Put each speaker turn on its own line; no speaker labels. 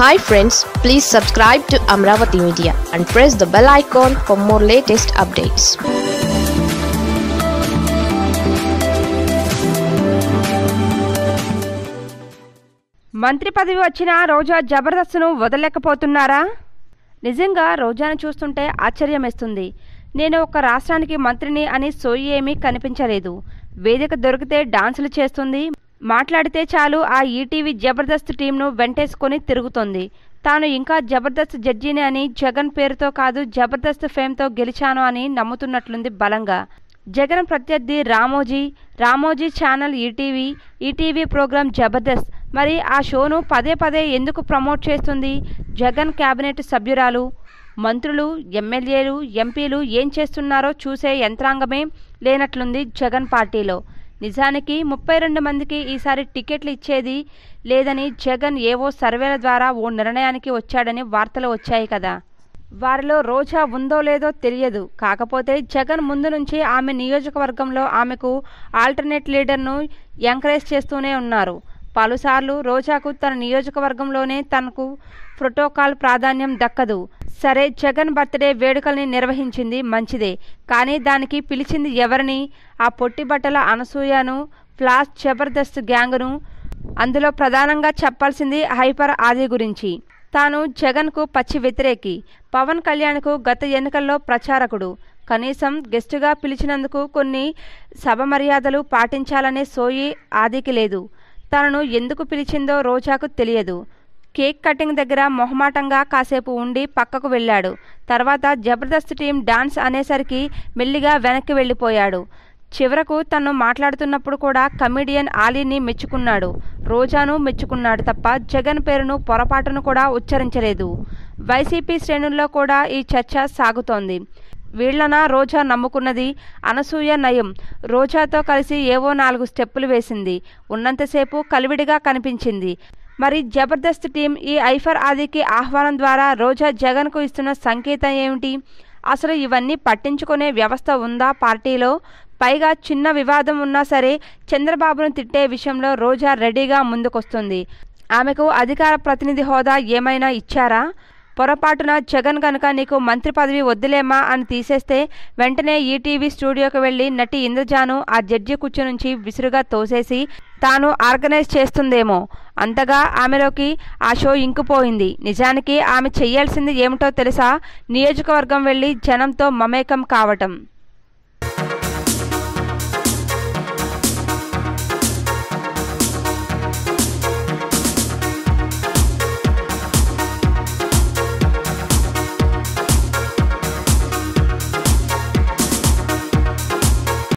hi friends please subscribe to Amaravati media and press the bell icon for more latest updates మంత్రి పదవి వచ్చిన రోజా జబర్దస్త్ను వదలలేకపోతున్నారా నిజంగా రోజాను చూస్తుంటే ఆశ్చర్యం వేస్తుంది నేను ఒక రాష్ట్రానికి మంత్రిని అని సోయి ఏమీ కనిపించలేదు వేదిక దొరికితే డాన్సులు చేస్తుంది మాట్లాడితే చాలు ఆ ఈటీవీ జబర్దస్త్ టీంను వెంటేసుకొని తిరుగుతోంది తాను ఇంకా జబర్దస్త్ జడ్జిని అని జగన్ పేరుతో కాదు జబర్దస్త్ ఫేమ్తో గెలిచాను అని నమ్ముతున్నట్లుంది బలంగా జగన్ ప్రత్యర్థి Ramoji Ramoji channel ETV ETV program Jabardasth మరి ఆ షోను పదే పదే ఎందుకు ప్రమోట్ చేస్తుంది జగన్ క్యాబినెట్ సభ్యురాలు మంత్రులు ఎమ్మెల్యేలు ఎంపీలు ఏం చేస్తున్నారో చూసే యంత్రాంగమే లేనట్లుంది జగన్ పార్టీలో నిజానికి ముప్పై రెండు మందికి ఈసారి టికెట్లు ఇచ్చేది లేదని జగన్ ఏవో సర్వేల ద్వారా ఓ నిర్ణయానికి వచ్చాడని వార్తలు వచ్చాయి కదా వారిలో రోజా ఉందో లేదో తెలియదు కాకపోతే జగన్ ముందు నుంచి ఆమె నియోజకవర్గంలో ఆమెకు ఆల్టర్నేట్ లీడర్ను ఎంకరేజ్ చేస్తూనే ఉన్నారు పలుసార్లు రోజాకు తన నియోజకవర్గంలోనే తనకు ప్రోటోకాల్ ప్రాధాన్యం దక్కదు సరే జగన్ బర్త్డే వేడుకల్ని నిర్వహించింది మంచిదే కానీ దానికి పిలిచింది ఎవరిని ఆ పొట్టి బట్టల అనసూయను ఫ్లాష్ జబర్దస్త్ గ్యాంగ్ను అందులో ప్రధానంగా చెప్పాల్సింది హైపర్ ఆది గురించి తాను జగన్కు పచ్చి వ్యతిరేకి పవన్ కళ్యాణ్కు గత ఎన్నికల్లో ప్రచారకుడు కనీసం గెస్టుగా పిలిచినందుకు కొన్ని సభ మర్యాదలు పాటించాలనే సోయి ఆదికి లేదు తనను ఎందుకు పిలిచిందో రోజాకు తెలియదు కేక్ కటింగ్ దగ్గర మొహమాటంగా కాసేపు ఉండి పక్కకు వెళ్ళాడు తర్వాత జబర్దస్త్ టీం డాన్స్ అనేసరికి మెల్లిగా వెనక్కి వెళ్ళిపోయాడు చివరకు తను మాట్లాడుతున్నప్పుడు కూడా కమిడియన్ ఆలీని మెచ్చుకున్నాడు రోజాను మెచ్చుకున్నాడు తప్ప జగన్ పేరును పొరపాటును కూడా ఉచ్చరించలేదు వైసీపీ శ్రేణుల్లో కూడా ఈ చర్చ సాగుతోంది వీళ్లనా రోజా నమ్ముకున్నది అనసూయ నయం రోజాతో కలిసి ఏవో నాలుగు స్టెప్పులు వేసింది ఉన్నంతసేపు కలివిడిగా కనిపించింది మరి జబర్దస్త్ టీం ఈ ఐఫర్ ఆదికి ఆహ్వానం ద్వారా రోజా జగన్కు ఇస్తున్న సంకేతం ఏమిటి అసలు ఇవన్నీ పట్టించుకునే వ్యవస్థ ఉందా పార్టీలో పైగా చిన్న వివాదం ఉన్నా సరే చంద్రబాబును తిట్టే విషయంలో రోజా రెడీగా ముందుకొస్తుంది ఆమెకు అధికార ప్రతినిధి హోదా ఏమైనా ఇచ్చారా పొరపాటున జగన్ గనక నీకు మంత్రి పదవి వద్దులేమా అని తీసేస్తే వెంటనే ఈటీవీ స్టూడియోకి వెళ్లి నటి ఇంద్రజాను ఆ జడ్జి కూర్చు నుంచి విసురుగా తోసేసి తాను ఆర్గనైజ్ చేస్తుందేమో అంతగా ఆమెలోకి ఆ షో ఇంకుపోయింది నిజానికి ఆమె చేయాల్సింది ఏమిటో తెలుసా నియోజకవర్గం వెళ్ళి జనంతో మమేకం కావటం